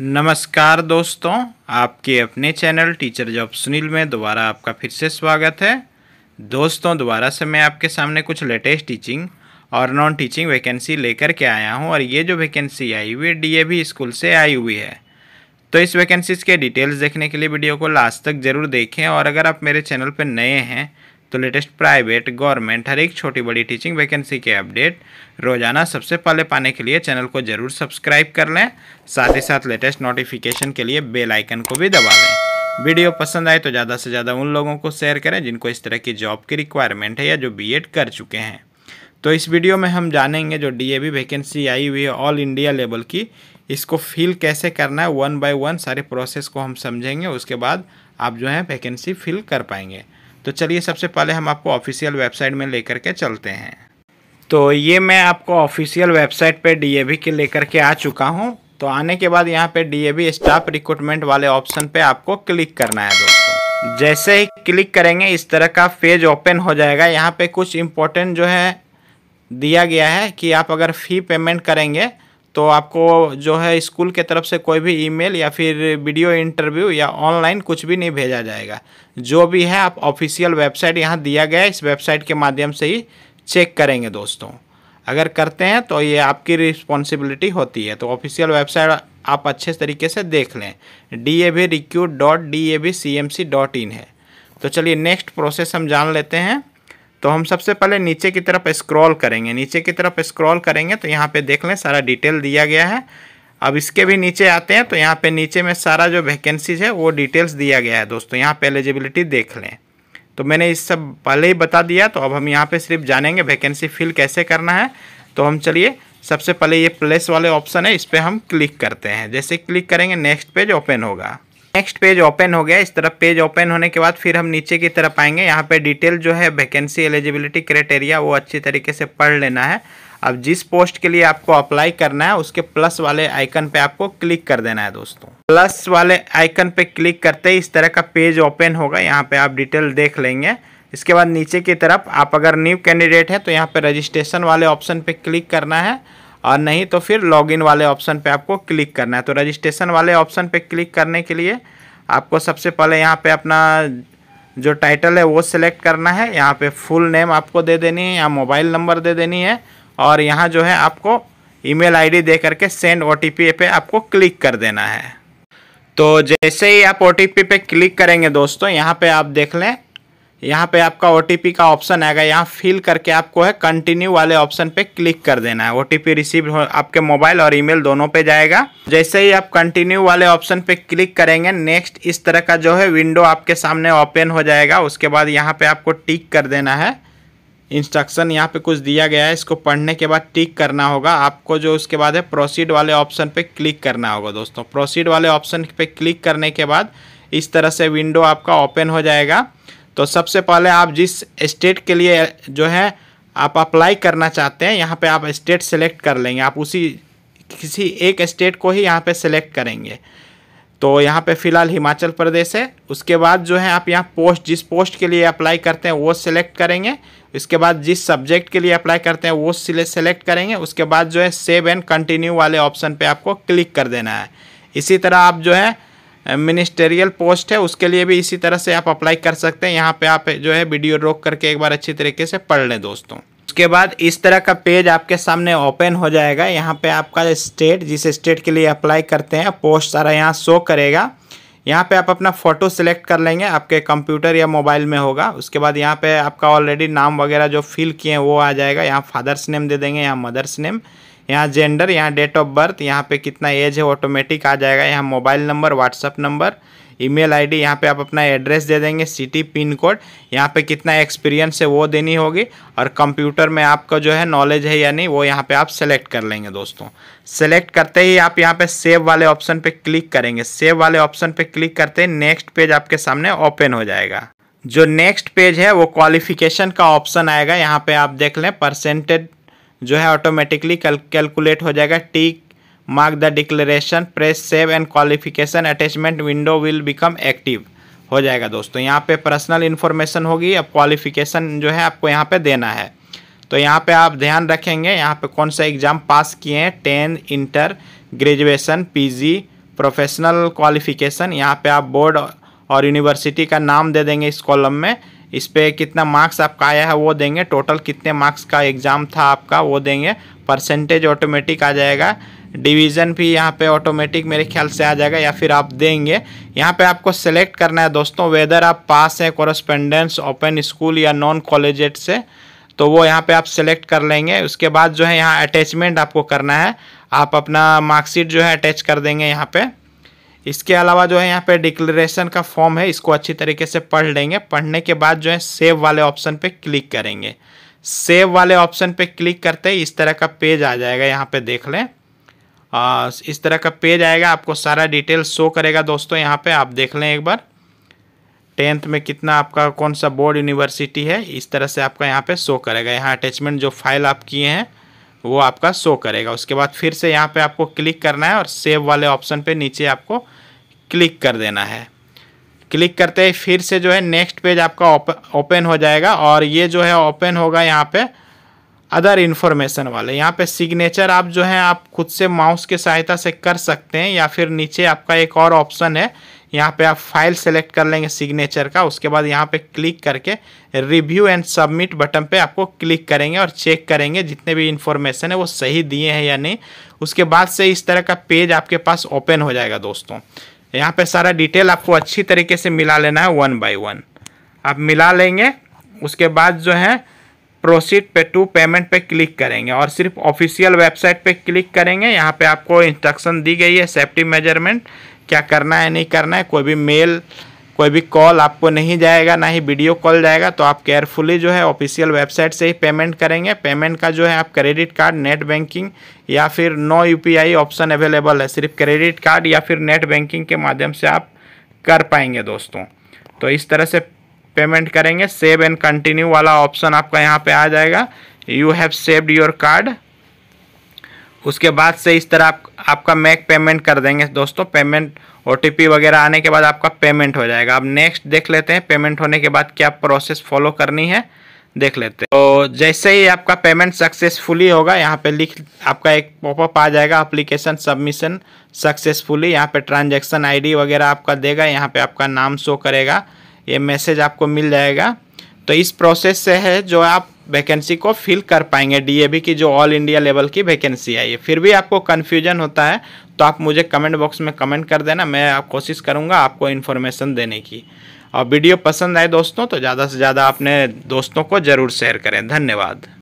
नमस्कार दोस्तों आपके अपने चैनल टीचर जॉब सुनील में दोबारा आपका फिर से स्वागत है दोस्तों दोबारा से मैं आपके सामने कुछ लेटेस्ट टीचिंग और नॉन टीचिंग वैकेंसी लेकर के आया हूं और ये जो वैकेंसी आई हुई है डीएवी स्कूल से आई हुई है तो इस वैकेंसीज़ के डिटेल्स देखने के लिए वीडियो को लास्ट तक ज़रूर देखें और अगर आप मेरे चैनल पर नए हैं तो लेटेस्ट प्राइवेट गवर्नमेंट हर एक छोटी बड़ी टीचिंग वैकेंसी के अपडेट रोजाना सबसे पहले पाने के लिए चैनल को जरूर सब्सक्राइब कर लें साथ ही साथ लेटेस्ट नोटिफिकेशन के लिए बेल आइकन को भी दबा लें वीडियो पसंद आए तो ज़्यादा से ज़्यादा उन लोगों को शेयर करें जिनको इस तरह की जॉब की रिक्वायरमेंट है या जो बी कर चुके हैं तो इस वीडियो में हम जानेंगे जो बी वैकेंसी आई हुई है ऑल इंडिया लेवल की इसको फिल कैसे करना है वन बाय वन सारे प्रोसेस को हम समझेंगे उसके बाद आप जो है वैकेंसी फिल कर पाएंगे तो चलिए सबसे पहले हम आपको ऑफिशियल वेबसाइट में लेकर के चलते हैं तो ये मैं आपको ऑफिशियल वेबसाइट पे डीएवी के लेकर के आ चुका हूँ तो आने के बाद यहाँ पे वी स्टाफ रिक्रूटमेंट वाले ऑप्शन पे आपको क्लिक करना है दोस्तों जैसे ही क्लिक करेंगे इस तरह का पेज ओपन हो जाएगा यहाँ पे कुछ इम्पोर्टेंट जो है दिया गया है कि आप अगर फ़ी पेमेंट करेंगे तो आपको जो है स्कूल के तरफ से कोई भी ईमेल या फिर वीडियो इंटरव्यू या ऑनलाइन कुछ भी नहीं भेजा जाएगा जो भी है आप ऑफिशियल वेबसाइट यहाँ दिया गया है इस वेबसाइट के माध्यम से ही चेक करेंगे दोस्तों अगर करते हैं तो ये आपकी रिस्पॉन्सिबिलिटी होती है तो ऑफिशियल वेबसाइट आप अच्छे तरीके से देख लें डी ए वी रिक्यू dot D A V C M C dot in है तो चलिए नेक्स्ट प्रोसेस हम जान लेते हैं तो हम सबसे पहले नीचे की तरफ स्क्रॉल करेंगे नीचे की तरफ स्क्रॉल करेंगे तो यहाँ पे देख लें सारा डिटेल दिया गया है अब इसके भी नीचे आते हैं तो यहाँ पे नीचे में सारा जो वैकेंसीज है वो डिटेल्स दिया गया है दोस्तों यहाँ पे एलिजिबिलिटी देख लें तो मैंने इस सब पहले ही बता दिया तो अब हम यहाँ पर सिर्फ जानेंगे वैकेंसी फिल कैसे करना है तो हम चलिए सबसे पहले ये प्लेस वाले ऑप्शन है इस पर हम क्लिक करते हैं जैसे क्लिक करेंगे नेक्स्ट पेज ओपन होगा नेक्स्ट पेज ओपन हो गया इस तरफ पेज ओपन होने के बाद फिर हम नीचे की तरफ आएंगे यहाँ पे डिटेल जो है वैकेंसी एलिजिबिलिटी क्राइटेरिया वो अच्छी तरीके से पढ़ लेना है अब जिस पोस्ट के लिए आपको अप्लाई करना है उसके प्लस वाले आइकन पे आपको क्लिक कर देना है दोस्तों प्लस वाले आइकन पे क्लिक करते ही इस तरह का पेज ओपन होगा यहाँ पे आप डिटेल देख लेंगे इसके बाद नीचे की तरफ आप अगर न्यू कैंडिडेट है तो यहाँ पे रजिस्ट्रेशन वाले ऑप्शन पे क्लिक करना है और नहीं तो फिर लॉगिन वाले ऑप्शन पे आपको क्लिक करना है तो रजिस्ट्रेशन वाले ऑप्शन पे क्लिक करने के लिए आपको सबसे पहले यहाँ पे अपना जो टाइटल है वो सिलेक्ट करना है यहाँ पे फुल नेम आपको दे देनी है यहाँ मोबाइल नंबर दे देनी है और यहाँ जो है आपको ईमेल आईडी दे करके सेंड ओ टी आपको क्लिक कर देना है तो जैसे ही आप ओ टी क्लिक करेंगे दोस्तों यहाँ पर आप देख लें यहाँ पे आपका ओ का ऑप्शन आएगा यहाँ फिल करके आपको है कंटिन्यू वाले ऑप्शन पे क्लिक कर देना है ओ रिसीव आपके मोबाइल और ईमेल दोनों पे जाएगा जैसे ही आप कंटिन्यू वाले ऑप्शन पे क्लिक करेंगे नेक्स्ट इस तरह का जो है विंडो आपके सामने ओपन हो जाएगा उसके बाद यहाँ पे आपको टिक कर देना है इंस्ट्रक्शन यहाँ पे कुछ दिया गया है इसको पढ़ने के बाद टिक करना होगा आपको जो उसके बाद है प्रोसीड वाले ऑप्शन पे क्लिक करना होगा दोस्तों प्रोसीड वाले ऑप्शन पे क्लिक करने के बाद इस तरह से विंडो आपका ओपन हो जाएगा तो सबसे पहले आप जिस स्टेट के लिए जो है आप अप्लाई करना चाहते हैं यहाँ पे आप स्टेट सेलेक्ट कर लेंगे आप उसी किसी एक स्टेट को ही यहाँ पे सेलेक्ट करेंगे तो यहाँ पे फ़िलहाल हिमाचल प्रदेश है उसके बाद जो है आप यहाँ पोस्ट जिस पोस्ट के लिए अप्लाई करते हैं वो सिलेक्ट करेंगे इसके बाद जिस सब्जेक्ट के लिए अप्लाई करते हैं वो सिलेक्ट करेंगे उसके बाद जो है सेव एंड कंटिन्यू वाले ऑप्शन पर आपको क्लिक कर देना है इसी तरह आप जो है मिनिस्टेरियल पोस्ट है उसके लिए भी इसी तरह से आप अप्लाई कर सकते हैं यहाँ पे आप जो है वीडियो रोक करके एक बार अच्छी तरीके से पढ़ लें दोस्तों उसके बाद इस तरह का पेज आपके सामने ओपन हो जाएगा यहाँ पे आपका स्टेट जिस स्टेट के लिए अप्लाई करते हैं पोस्ट सारा यहाँ शो करेगा यहाँ पे आप अपना फ़ोटो सिलेक्ट कर लेंगे आपके कंप्यूटर या मोबाइल में होगा उसके बाद यहाँ पे आपका ऑलरेडी नाम वगैरह जो फिल किए हैं वो आ जाएगा यहाँ फादर्स नेम दे देंगे यहाँ मदर्स नेम यहाँ जेंडर यहाँ डेट ऑफ बर्थ यहाँ पे कितना एज है ऑटोमेटिक आ जाएगा यहाँ mobile number WhatsApp number email ID यहाँ पे आप अपना एड्रेस दे देंगे सिटी पिन कोड यहाँ पे कितना एक्सपीरियंस है वो देनी होगी और कंप्यूटर में आपका जो है नॉलेज है या नहीं वो यहाँ पे आप सेलेक्ट कर लेंगे दोस्तों सेलेक्ट करते ही आप यहाँ पे सेव वाले ऑप्शन पे क्लिक करेंगे सेव वाले ऑप्शन पे क्लिक करते ही नेक्स्ट पेज आपके सामने ओपन हो जाएगा जो नेक्स्ट पेज है वो क्वालिफिकेशन का ऑप्शन आएगा यहाँ पे आप देख लें परसेंटेज जो है ऑटोमेटिकली कैलकुलेट हो जाएगा T mark the declaration press save and qualification attachment window will become active हो जाएगा दोस्तों यहाँ पे पर्सनल इन्फॉर्मेशन होगी अब क्वालिफिकेशन जो है आपको यहाँ पे देना है तो यहाँ पे आप ध्यान रखेंगे यहाँ पे कौन सा एग्ज़ाम पास किए हैं ten inter graduation PG professional qualification यहाँ पे आप बोर्ड और यूनिवर्सिटी का नाम दे देंगे इस कॉलम में इस पर कितना मार्क्स आपका आया है वो देंगे टोटल कितने मार्क्स का एग्ज़ाम था आपका वो देंगे परसेंटेज ऑटोमेटिक आ जाएगा डिवीज़न भी यहाँ पे ऑटोमेटिक मेरे ख्याल से आ जाएगा या फिर आप देंगे यहाँ पे आपको सेलेक्ट करना है दोस्तों वेदर आप पास हैं कॉरस्पेंडेंस ओपन स्कूल या नॉन कॉलेजेट से तो वो यहाँ पे आप सेलेक्ट कर लेंगे उसके बाद जो है यहाँ अटैचमेंट आपको करना है आप अपना मार्कशीट जो है अटैच कर देंगे यहाँ पर इसके अलावा जो है यहाँ पे डिक्लेरेशन का फॉर्म है इसको अच्छी तरीके से पढ़ लेंगे पढ़ने के बाद जो है सेव वाले ऑप्शन पे क्लिक करेंगे सेव वाले ऑप्शन पे क्लिक करते ही इस तरह का पेज आ जाएगा यहाँ पे देख लें आ, इस तरह का पेज आएगा आपको सारा डिटेल शो करेगा दोस्तों यहाँ पे आप देख लें एक बार टेंथ में कितना आपका कौन सा बोर्ड यूनिवर्सिटी है इस तरह से आपका यहाँ पर शो करेगा यहाँ अटैचमेंट जो फाइल आप किए हैं वो आपका शो करेगा उसके बाद फिर से यहाँ पे आपको क्लिक करना है और सेव वाले ऑप्शन पे नीचे आपको क्लिक कर देना है क्लिक करते ही फिर से जो है नेक्स्ट पेज आपका ओपन हो जाएगा और ये जो है ओपन होगा यहाँ पे अदर इन्फॉर्मेशन वाले यहाँ पे सिग्नेचर आप जो है आप खुद से माउस की सहायता से कर सकते हैं या फिर नीचे आपका एक और ऑप्शन है यहाँ पे आप फाइल सेलेक्ट कर लेंगे सिग्नेचर का उसके बाद यहाँ पे क्लिक करके रिव्यू एंड सबमिट बटन पे आपको क्लिक करेंगे और चेक करेंगे जितने भी इन्फॉर्मेशन है वो सही दिए हैं या नहीं उसके बाद से इस तरह का पेज आपके पास ओपन हो जाएगा दोस्तों यहाँ पे सारा डिटेल आपको अच्छी तरीके से मिला लेना है वन बाय वन आप मिला लेंगे उसके बाद जो है प्रोसीड पे टू पेमेंट पे क्लिक करेंगे और सिर्फ ऑफिशियल वेबसाइट पे क्लिक करेंगे यहाँ पे आपको इंस्ट्रक्शन दी गई है सेफ्टी मेजरमेंट क्या करना है नहीं करना है कोई भी मेल कोई भी कॉल आपको नहीं जाएगा ना ही वीडियो कॉल जाएगा तो आप केयरफुली जो है ऑफिशियल वेबसाइट से ही पेमेंट करेंगे पेमेंट का जो है आप क्रेडिट कार्ड नेट बैंकिंग या फिर नो यूपीआई ऑप्शन अवेलेबल है सिर्फ क्रेडिट कार्ड या फिर नेट बैंकिंग के माध्यम से आप कर पाएंगे दोस्तों तो इस तरह से पेमेंट करेंगे सेव एंड कंटिन्यू वाला ऑप्शन आपका यहाँ पर आ जाएगा you have saved your card उसके बाद से इस तरह आप, आपका मैक पेमेंट कर देंगे दोस्तों पेमेंट ओ वगैरह आने के बाद आपका पेमेंट हो जाएगा अब नेक्स्ट देख लेते हैं पेमेंट होने के बाद क्या प्रोसेस फॉलो करनी है देख लेते हैं तो जैसे ही आपका पेमेंट सक्सेसफुली होगा यहाँ पे लिख आपका एक पॉपअप आ जाएगा अप्लीकेशन सबमिशन सक्सेसफुली यहाँ पे ट्रांजैक्शन आईडी वगैरह आपका देगा यहाँ पे आपका नाम शो करेगा ये मैसेज आपको मिल जाएगा तो इस प्रोसेस से है जो आप वैकेंसी को फिल कर पाएंगे डीएबी की जो ऑल इंडिया लेवल की वैकेंसी आई है फिर भी आपको कन्फ्यूजन होता है तो आप मुझे कमेंट बॉक्स में कमेंट कर देना मैं आप कोशिश करूँगा आपको इन्फॉर्मेशन देने की और वीडियो पसंद आए दोस्तों तो ज़्यादा से ज़्यादा अपने दोस्तों को ज़रूर शेयर करें धन्यवाद